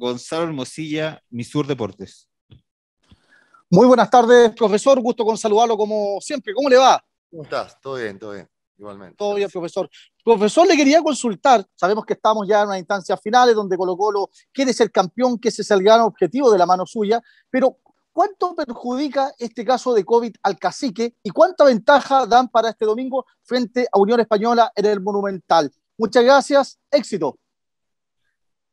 Gonzalo Hermosilla, Misur Deportes. Muy buenas tardes, profesor. Gusto con saludarlo como siempre. ¿Cómo le va? ¿Cómo estás? Todo bien, todo bien. Igualmente. Todo bien, profesor. Profesor, le quería consultar. Sabemos que estamos ya en una instancia finales donde Colo Colo quiere ser campeón, que ese es el gran objetivo de la mano suya, pero ¿cuánto perjudica este caso de COVID al cacique y cuánta ventaja dan para este domingo frente a Unión Española en el Monumental? Muchas gracias, éxito.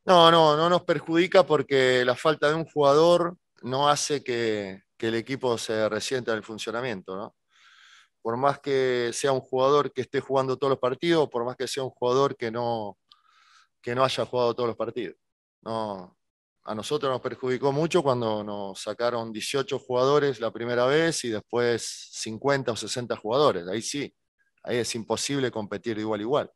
No, no, no nos perjudica porque la falta de un jugador no hace que, el equipo se resienta en el funcionamiento, ¿no? Por más que sea un jugador que esté jugando todos los partidos, por más que sea un jugador que no, que no haya jugado todos los partidos. No, a nosotros nos perjudicó mucho cuando nos sacaron 18 jugadores la primera vez y después 50 o 60 jugadores. Ahí sí, ahí es imposible competir igual igual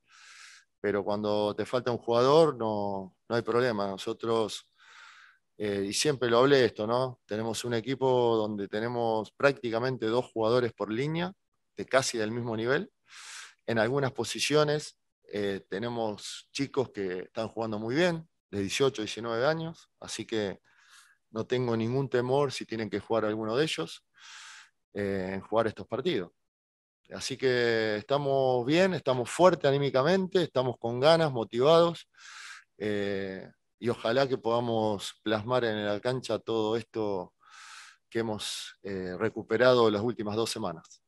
pero cuando te falta un jugador no, hay problema. Nosotros, eh, y siempre lo hablé esto, ¿no? Tenemos un equipo donde tenemos prácticamente dos jugadores por línea, de casi del mismo nivel. En algunas posiciones eh, tenemos chicos que están jugando muy bien, de 18, 19 años, así que no tengo ningún temor si tienen que jugar alguno de ellos eh, en jugar estos partidos. Así que estamos bien, estamos fuertes anímicamente, estamos con ganas, motivados. Eh, y ojalá que podamos plasmar en la cancha todo esto que hemos eh, recuperado las últimas dos semanas.